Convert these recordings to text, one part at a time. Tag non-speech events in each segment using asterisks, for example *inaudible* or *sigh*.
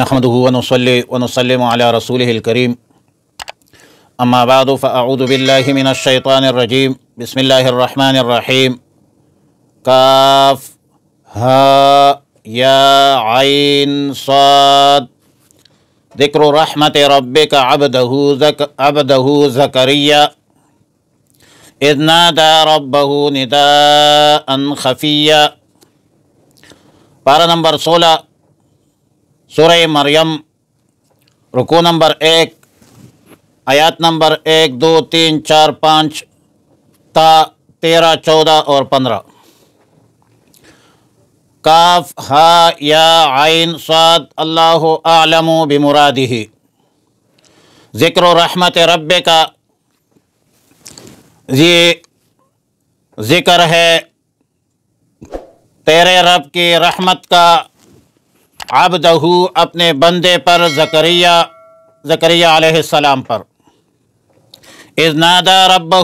نحمده ونصلي ونسلم على رسوله الكريم أما بعد فأعوذ بالله من الشيطان الرجيم بسم الله الرحمن الرحيم كاف ها يا عين صاد ذكر رحمة ربك عبده زك عبده زكريا إذ نادى ربه نداء خفيا بارا نمبر 16 سورہ مریم رکو نمبر ایک آیات نمبر ایک دو تین چار پانچ تا تیرہ چودہ اور پندرہ کاف ہا یا عین سعد اللہ عالم و بمرادی ذکر و رحمت رب کا یہ ذکر ہے تیرے رب کی رحمت کا عبدہو اپنے بندے پر زکریہ علیہ السلام پر از نادا رب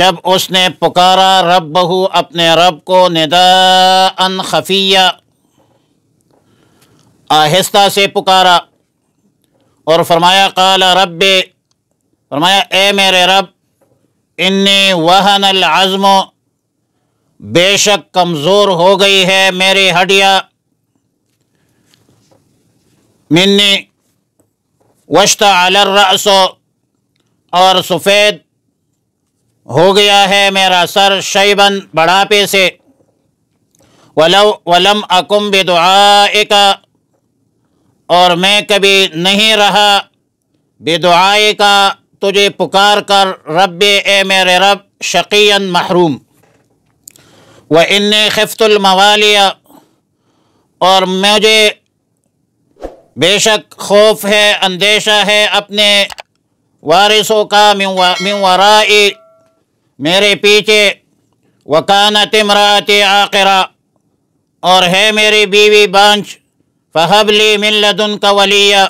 جب اس نے پکارا رب بہو اپنے رب کو ندا خفیہ آہستہ سے پکارا اور فرمایا قال رب فرمایا اے میرے رب انی وہن العزم بے شک کمزور ہو گئی ہے میری ہڈیا منی وشتا علرسو اور سفید ہو گیا ہے میرا سر شیبن بڑھاپے سے ولم اکم کا اور میں کبھی نہیں رہا بدعائے کا تجھے پکار کر رب اے میرے رب شقین محروم و ان خفت الموالیہ اور مجھے بے شک خوف ہے اندیشہ ہے اپنے وارثوں کا من ورائی میرے پیچھے وکانت امرات عاقرہ اور ہے میری بیوی بانچ فہبلی لدن کا ولیہ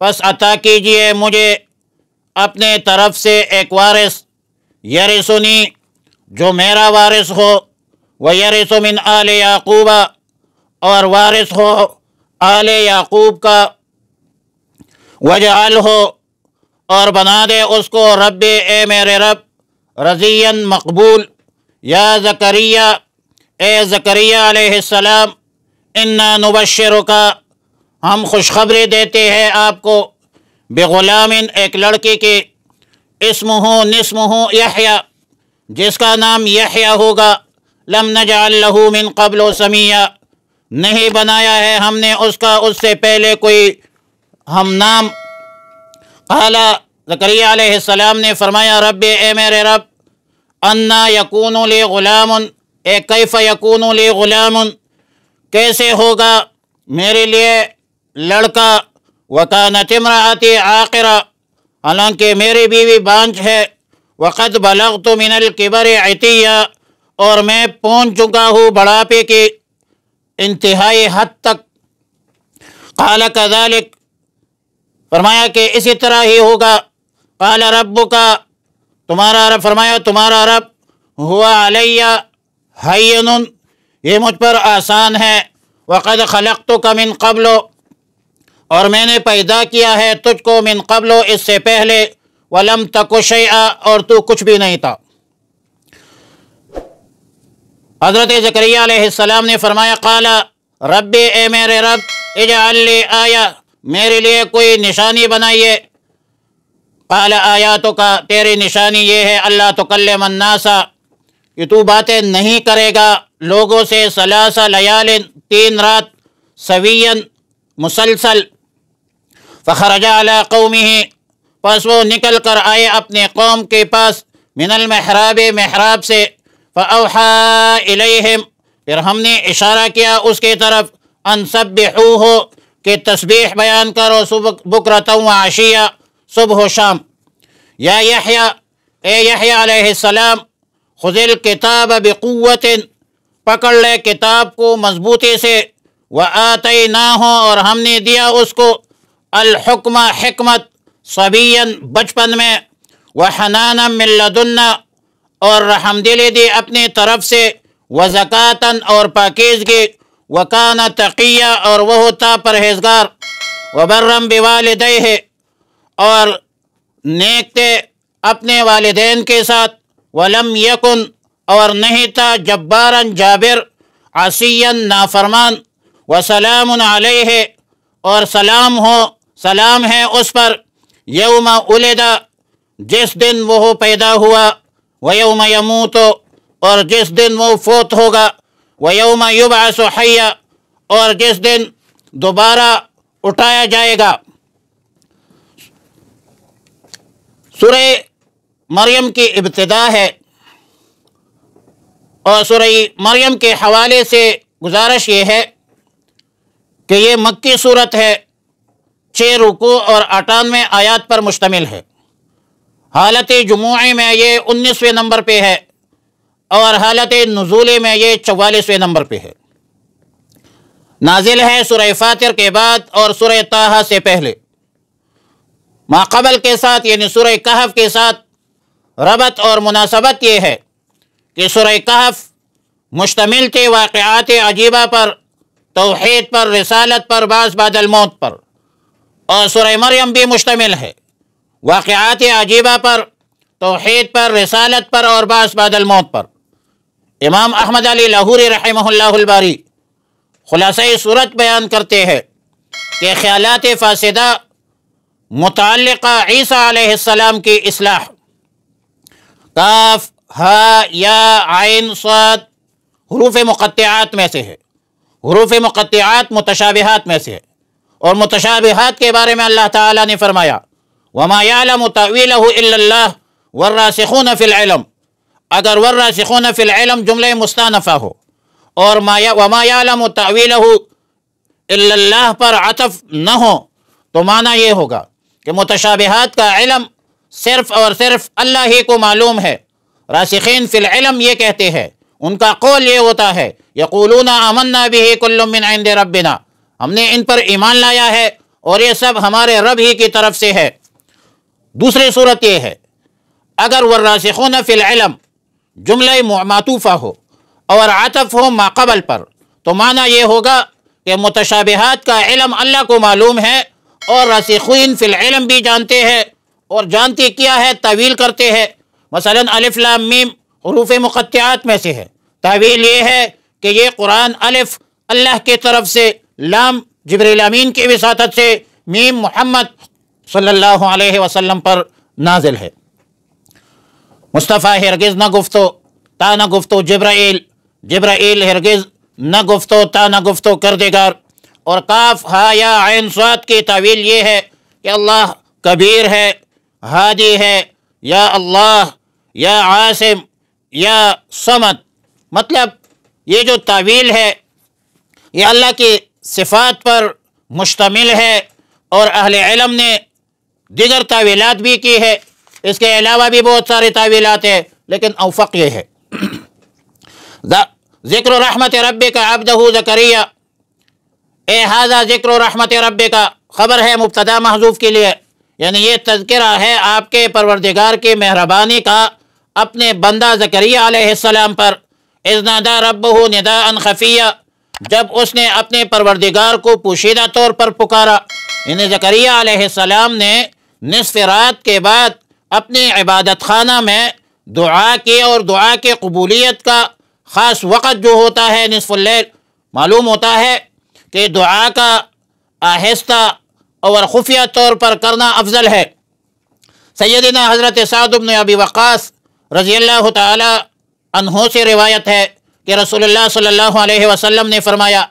بس عطا کیجئے مجھے اپنے طرف سے ایک وارث سنی جو میرا وارث ہو وہ من آل یعقوبہ اور وارث ہو آل یعقوب کا وجعل ہو اور بنا دے اس کو رب اے میرے رب رضین مقبول یا زکریہ اے زکریہ علیہ السلام انا نبشر کا ہم خوشخبری دیتے ہیں آپ کو بغلام ایک لڑکی کے اسم ہوں نسم ہوں یا جس کا نام یہ ہوگا لم نجعل له من قبل و سمیہ نہیں بنایا ہے ہم نے اس کا اس سے پہلے کوئی ہم نام زکریہ علیہ السلام نے فرمایا رب اے میرے رب انا یقون غلام اے کیف یقون لی غلام کیسے ہوگا میرے لیے لڑکا وکانت نہ آقرہ حالانکہ میری بیوی بانچ ہے وقت بلغت من القبر عطیہ اور میں پہنچ چکا ہوں بڑھا پے کی انتہائی حد تک قال کذالک فرمایا کہ اسی طرح ہی ہوگا قال رب کا تمہارا رب فرمایا تمہارا رب ہوا علیہ حین یہ مجھ پر آسان ہے وقد خلق تو کا من قبل اور میں نے پیدا کیا ہے تجھ کو من قبل اس سے پہلے ولم تک وش اور تو کچھ بھی نہیں تھا حضرت زکریہ علیہ السلام نے فرمایا قالا رب اے میرے رب اجعل لی آیا میرے لیے کوئی نشانی بنائیے قال آیا تو تیری نشانی یہ ہے اللہ تو الناسا یہ تو باتیں نہیں کرے گا لوگوں سے لیال تین رات سوین مسلسل فخرجا علی قومی پس وہ نکل کر آئے اپنے قوم کے پاس من المحراب محراب سے پھر ہم نے اشارہ کیا اس کے طرف ان سب کہ تسبیح بیان کرو بکرتا و عشیہ صبح و شام یا اے یہ علیہ السلام خزل کتاب بقوت پکڑ لے کتاب کو مضبوطی سے وہ آتے نہ ہوں اور ہم نے دیا اس کو الحکم حکمت سبین بچپن میں وہنان ملد اللہ اور رحم دی اپنی طرف سے و ضکاتاً اور پاکیزگی وکانہ تقیہ اور وہ تا پرہیزگار وبرم بالد ہے اور نیکتے اپنے والدین کے ساتھ ولم یکن اور تا جبارن جابر آسیًَ نافرمان و سلام علیہ اور سلام ہو سلام ہے اس پر یوم الدا جس دن وہ پیدا ہوا وَيَوْمَ يَمُوتُ اور جس دن وہ فوت ہوگا وَيَوْمَ يُبْعَسُ حَيَّ حیا اور جس دن دوبارہ اٹھایا جائے گا سورہ مریم کی ابتدا ہے اور سورہ مریم کے حوالے سے گزارش یہ ہے کہ یہ مکی صورت ہے چھ رکو اور اٹانوے آیات پر مشتمل ہے حالت جمعے میں یہ انیسویں نمبر پہ ہے اور حالت نزولے میں یہ چوالیسویں نمبر پہ ہے نازل ہے سورہ فاتر کے بعد اور سورہ تاہا سے پہلے ماقبل کے ساتھ یعنی سورہ کہف کے ساتھ ربط اور مناسبت یہ ہے کہ سورہ کہف مشتمل تھے واقعات عجیبہ پر توحید پر رسالت پر بعض بعد الموت پر اور سورہ مریم بھی مشتمل ہے واقعات عجیبہ پر توحید پر رسالت پر اور بعض بعد الموت پر امام احمد علی لہوری رحمہ اللہ الباری خلاصہ صورت بیان کرتے ہیں کہ خیالات فاسدہ متعلقہ عیسیٰ علیہ السلام کی اصلاح کاف ہا یا عین صاد حروف مقطعات میں سے ہے حروف مقطعات متشابہات میں سے ہے اور متشابہات کے بارے میں اللہ تعالیٰ نے فرمایا وما يعلم تأويله إلا الله والراسخون في العلم اگر والراسخون في العلم علم مستانفہ ہو اور وما یعلم الله پر عطف نہ ہو تو معنی یہ ہوگا کہ متشابہات کا علم صرف اور صرف اللہ ہی کو معلوم ہے راسخین فی العلم یہ کہتے ہیں ان کا قول یہ ہوتا ہے آمنا به کل من عند ربنا ہم نے ان پر ایمان لایا ہے اور یہ سب ہمارے رب ہی کی طرف سے ہے دوسری صورت یہ ہے اگر وراسخون فی العلم جملہ معماتوفہ ہو اور عطف ہو ماقبل پر تو معنی یہ ہوگا کہ متشابہات کا علم اللہ کو معلوم ہے اور فی العلم بھی جانتے ہیں اور جانتے کیا ہے تعویل کرتے ہیں مثلا الف لام میم حروف مقطعات میں سے ہے تعویل یہ ہے کہ یہ قرآن الف اللہ کے طرف سے لام جبر امین کی وساطت سے میم محمد صلی اللہ علیہ وسلم پر نازل ہے مصطفیٰ ہرگز نہ گفتو تا نہ گفتو جبرائیل جبرائیل ہرگز نہ گفتو تا نہ گفتو کردگار اور کاف ہا یا عین سواد کی تعویل یہ ہے کہ اللہ کبیر ہے ہادی ہے یا اللہ یا عاصم یا سمت مطلب یہ جو تعویل ہے یہ اللہ کی صفات پر مشتمل ہے اور اہل علم نے دیگر تعویلات بھی کی ہے اس کے علاوہ بھی بہت سارے تعویلات ہیں لیکن اوفق یہ ہے *clears throat* ذکر رحمت رب کا ابد زکریہ اے حاضہ ذکر رحمت رب کا خبر ہے مبتدا محضوف کے لیے یعنی یہ تذکرہ ہے آپ کے پروردگار کی مہربانی کا اپنے بندہ ذکریہ علیہ السلام پر از نادا رب ہُا خفیہ جب اس نے اپنے پروردگار کو پوشیدہ طور پر پکارا یعنی ذکریہ علیہ السلام نے نصف رات کے بعد اپنی عبادت خانہ میں دعا کے اور دعا کے قبولیت کا خاص وقت جو ہوتا ہے نصف اللہ معلوم ہوتا ہے کہ دعا کا آہستہ اور خفیہ طور پر کرنا افضل ہے سیدنا حضرت سعد بن ابی وقاص رضی اللہ تعالی عنہ سے روایت ہے کہ رسول اللہ صلی اللہ علیہ وسلم نے فرمایا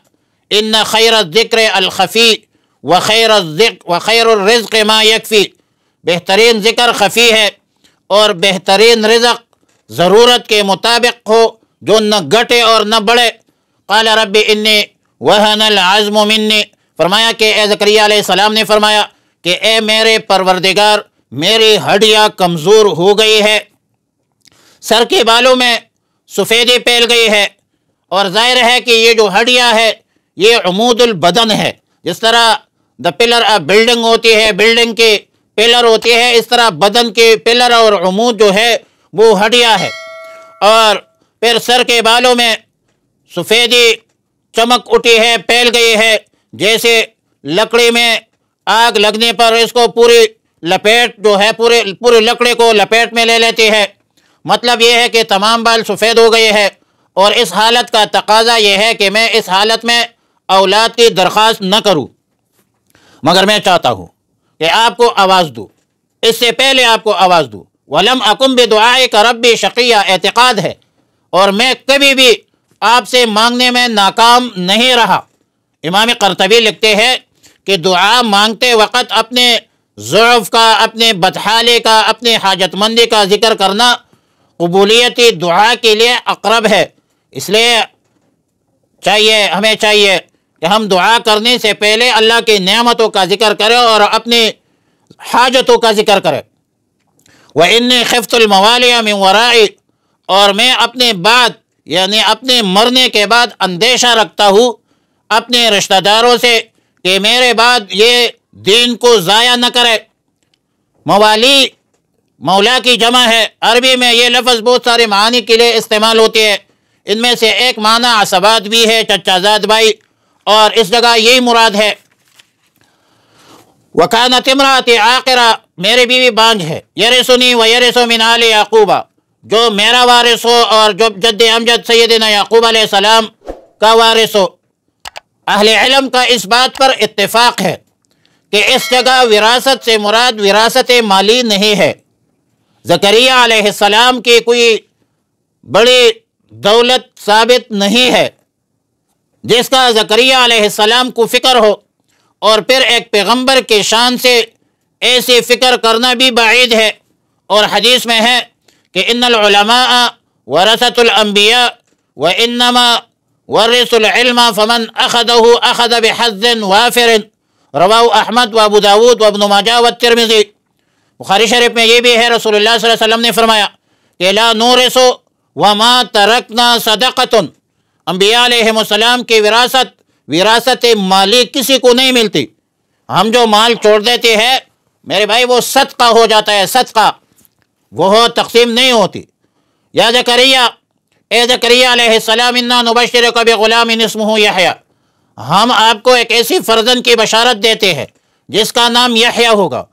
ان خیر و ذکر الخفی وخیر ذکر بخیر الرضق بہترین ذکر خفی ہے اور بہترین رزق ضرورت کے مطابق ہو جو نہ گٹے اور نہ بڑھے قال رب انی وحن العزم منی فرمایا کہ اے ذکریہ علیہ السلام نے فرمایا کہ اے میرے پروردگار میری ہڈیا کمزور ہو گئی ہے سر کے بالوں میں سفیدی پھیل گئی ہے اور ظاہر ہے کہ یہ جو ہڈیا ہے یہ عمود البدن ہے جس طرح دا پلر آف بلڈنگ ہوتی ہے بلڈنگ کی پلر ہوتی ہے اس طرح بدن کے پلر اور عمود جو ہے وہ ہڈیا ہے اور پھر سر کے بالوں میں سفیدی چمک اٹھی ہے پھیل گئی ہے جیسے لکڑی میں آگ لگنے پر اس کو پوری لپیٹ جو ہے پورے پوری لکڑی کو لپیٹ میں لے لیتی ہے مطلب یہ ہے کہ تمام بال سفید ہو گئے ہے اور اس حالت کا تقاضا یہ ہے کہ میں اس حالت میں اولاد کی درخواست نہ کروں مگر میں چاہتا ہوں کہ آپ کو آواز دو اس سے پہلے آپ کو آواز دو وَلَمْ أَكُمْ دعا کا رب شقیہ اعتقاد ہے اور میں کبھی بھی آپ سے مانگنے میں ناکام نہیں رہا امام قرطبی لکھتے ہیں کہ دعا مانگتے وقت اپنے ضعف کا اپنے بدحالے کا اپنے حاجت مندی کا ذکر کرنا قبولیتی دعا کے لیے اقرب ہے اس لیے چاہیے ہمیں چاہیے کہ ہم دعا کرنے سے پہلے اللہ کی نعمتوں کا ذکر کریں اور اپنی حاجتوں کا ذکر کریں وہ ان الْمَوَالِيَ خفت وَرَائِ میں اور میں اپنے بعد یعنی اپنے مرنے کے بعد اندیشہ رکھتا ہوں اپنے رشتہ داروں سے کہ میرے بعد یہ دین کو ضائع نہ کرے موالی مولا کی جمع ہے عربی میں یہ لفظ بہت سارے معنی کے لیے استعمال ہوتی ہے ان میں سے ایک معنی عصبات بھی ہے چچا زاد بھائی اور اس جگہ یہی مراد ہے وَقَانَ تِمْرَاتِ عَاقِرَ میرے بیوی بانج ہے یری سنی وہ یرسو مینا جو میرا وارث ہو اور جو جد امجد سیدنا یعقوب علیہ السلام کا وارث ہو اہل علم کا اس بات پر اتفاق ہے کہ اس جگہ وراثت سے مراد وراثت مالی نہیں ہے زکریہ علیہ السلام کی کوئی بڑی دولت ثابت نہیں ہے جس کا زکریہ علیہ السلام کو فکر ہو اور پھر ایک پیغمبر کے شان سے ایسی فکر کرنا بھی بعید ہے اور حدیث میں ہے کہ ان العلماء ورثت الانبیاء و انما ورث العلم فمن اخده اخد بحظ وافر فرن رواؤ احمد و ابو داود و ابن ماجہ و ترمزی بخاری شریف میں یہ بھی ہے رسول اللہ صلی اللہ علیہ وسلم نے فرمایا کہ لا نورسو وما ترکنا صدقتن انبیاء علیہم السلام کی وراثت وراثت مالی کسی کو نہیں ملتی ہم جو مال چھوڑ دیتے ہیں میرے بھائی وہ صدقہ ہو جاتا ہے صدقہ وہ تقسیم نہیں ہوتی یا زکریہ علیہ السلام اللہ نبشر کب غلام نسم ہوں یا ہم آپ کو ایک ایسی فرزن کی بشارت دیتے ہیں جس کا نام ہیا ہوگا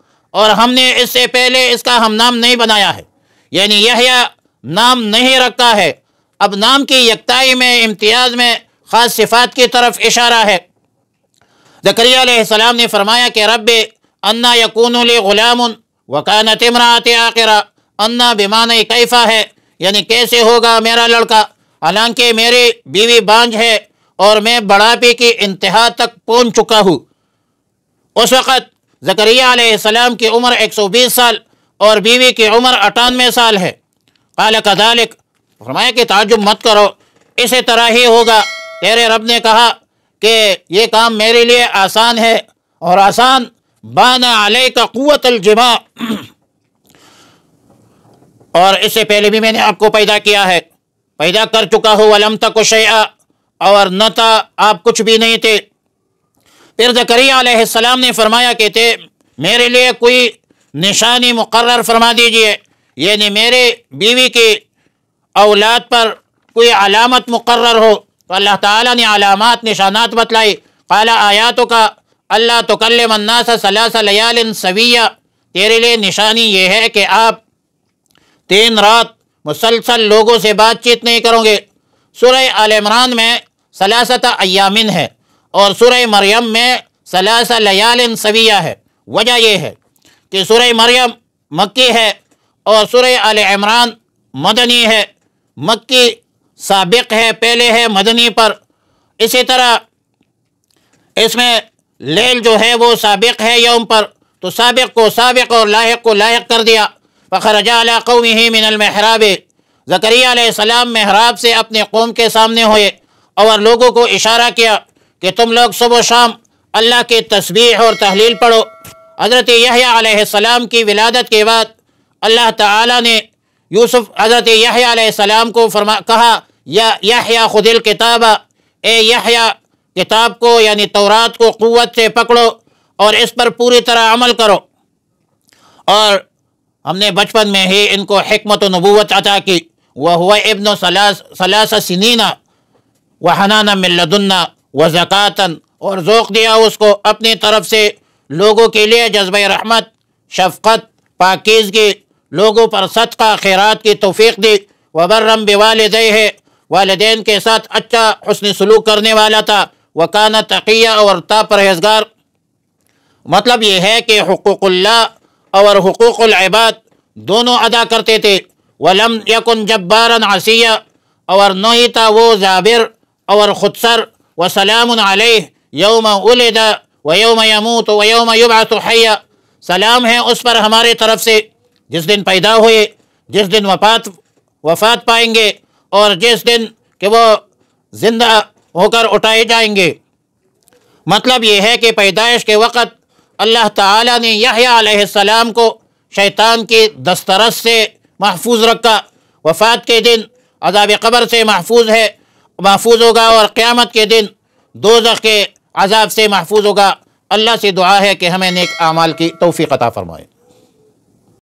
اور ہم نے اس سے پہلے اس کا ہم نام نہیں بنایا ہے یعنی یہ نام نہیں رکھا ہے اب نام کی یکتائی میں امتیاز میں خاص صفات کی طرف اشارہ ہے زکریہ علیہ السلام نے فرمایا کہ رب انا لی غلام وکانت امرات آقرہ انا بمانی قیفہ ہے یعنی کیسے ہوگا میرا لڑکا حالانکہ میری بیوی بانج ہے اور میں بڑھاپے کی انتہا تک پہنچ چکا ہوں اس وقت زکریہ علیہ السلام کی عمر ایک سو بیس سال اور بیوی کی عمر اٹھانوے سال ہے قال کذالک فرمایا کہ تعجب مت کرو اسی طرح ہی ہوگا تیرے رب نے کہا کہ یہ کام میرے لیے آسان ہے اور آسان بانا علیہ کا قوت الجما اور اس سے پہلے بھی میں نے آپ کو پیدا کیا ہے پیدا کر چکا ہوں علم شیعہ اور نہ تھا آپ کچھ بھی نہیں تھے پھر کری علیہ السلام نے فرمایا کہ تھے میرے لیے کوئی نشانی مقرر فرما دیجئے یعنی میرے بیوی کی اولاد پر کوئی علامت مقرر ہو تو اللہ تعالیٰ نے علامات نشانات بتلائی قال آیاتو کا اللہ تکلم الناس سلاس لیال سویہ تیرے لئے نشانی یہ ہے کہ آپ تین رات مسلسل لوگوں سے بات چیت نہیں گے سورہ آل عمران میں سلاثت ایامن ہے اور سورہ مریم میں میں لیال سویہ ہے وجہ یہ ہے کہ سورہ مریم مکی ہے اور سورہ آل عمران مدنی ہے مکی سابق ہے پہلے ہے مدنی پر اسی طرح اس میں لیل جو ہے وہ سابق ہے یوم پر تو سابق کو سابق اور لاحق کو لاحق کر دیا فخرجا علا قومی ہی من المحراب زکریہ علیہ السلام محراب سے اپنے قوم کے سامنے ہوئے اور لوگوں کو اشارہ کیا کہ تم لوگ صبح و شام اللہ کی تسبیح اور تحلیل پڑھو حضرت یحییٰ علیہ السلام کی ولادت کے بعد اللہ تعالیٰ نے یوسف حضرت یحییٰ علیہ السلام کو فرما کہا یا یحییٰ خدل کتاب اے یحییٰ کتاب کو یعنی تورات کو قوت سے پکڑو اور اس پر پوری طرح عمل کرو اور ہم نے بچپن میں ہی ان کو حکمت و نبوت عطا کی وہ اِبْنُ ابن سِنِينَ ثلاث سنینہ وہ وَزَقَاتًا و اور ذوق دیا اس کو اپنی طرف سے لوگوں کے لیے جذبہ رحمت شفقت پاکیزگی لوگوں پر صدقہ خیرات کی توفیق دی وبرم بوالدے ہے والدین کے ساتھ اچھا حسن سلوک کرنے والا تھا وکانہ تقیہ اور تا پرہیزگار مطلب یہ ہے کہ حقوق اللہ اور حقوق العباد دونوں ادا کرتے تھے ولم یکن یقن عصیہ اور تھا وہ ضابر اور خدسر و سلام العلیہ یوم الدا و یوم یموت و یوم یبعث باۃحیہ سلام ہے اس پر ہمارے طرف سے جس دن پیدا ہوئے جس دن وفات وفات پائیں گے اور جس دن کہ وہ زندہ ہو کر اٹھائے جائیں گے مطلب یہ ہے کہ پیدائش کے وقت اللہ تعالیٰ نے یحییٰ علیہ السلام کو شیطان کی دسترس سے محفوظ رکھا وفات کے دن عذاب قبر سے محفوظ ہے محفوظ ہوگا اور قیامت کے دن دوزخ کے عذاب سے محفوظ ہوگا اللہ سے دعا ہے کہ ہمیں نیک اعمال کی توفیق عطا فرمائیں